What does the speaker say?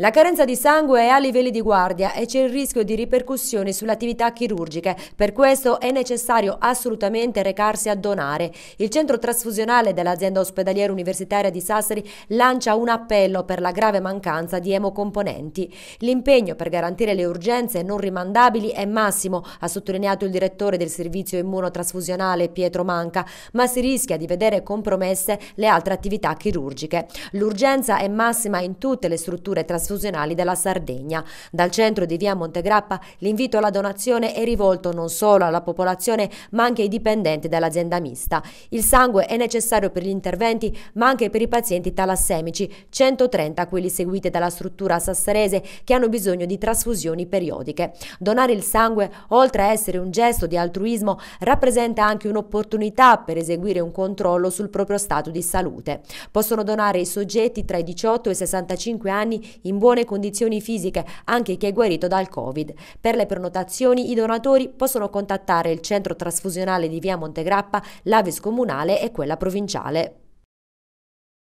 La carenza di sangue è a livelli di guardia e c'è il rischio di ripercussioni sull'attività chirurgica, per questo è necessario assolutamente recarsi a donare. Il centro trasfusionale dell'azienda ospedaliera universitaria di Sassari lancia un appello per la grave mancanza di emocomponenti. L'impegno per garantire le urgenze non rimandabili è massimo, ha sottolineato il direttore del servizio immunotrasfusionale Pietro Manca, ma si rischia di vedere compromesse le altre attività chirurgiche. L'urgenza è massima in tutte le strutture trasfusionali trasfusionali della Sardegna. Dal centro di via Montegrappa l'invito alla donazione è rivolto non solo alla popolazione ma anche ai dipendenti dell'azienda mista. Il sangue è necessario per gli interventi ma anche per i pazienti talassemici, 130 quelli seguiti dalla struttura sassarese che hanno bisogno di trasfusioni periodiche. Donare il sangue, oltre a essere un gesto di altruismo, rappresenta anche un'opportunità per eseguire un controllo sul proprio stato di salute. Possono donare i soggetti tra i 18 e i 65 anni in in buone condizioni fisiche anche chi è guarito dal Covid. Per le prenotazioni i donatori possono contattare il centro trasfusionale di via Montegrappa, l'Avis Comunale e quella provinciale.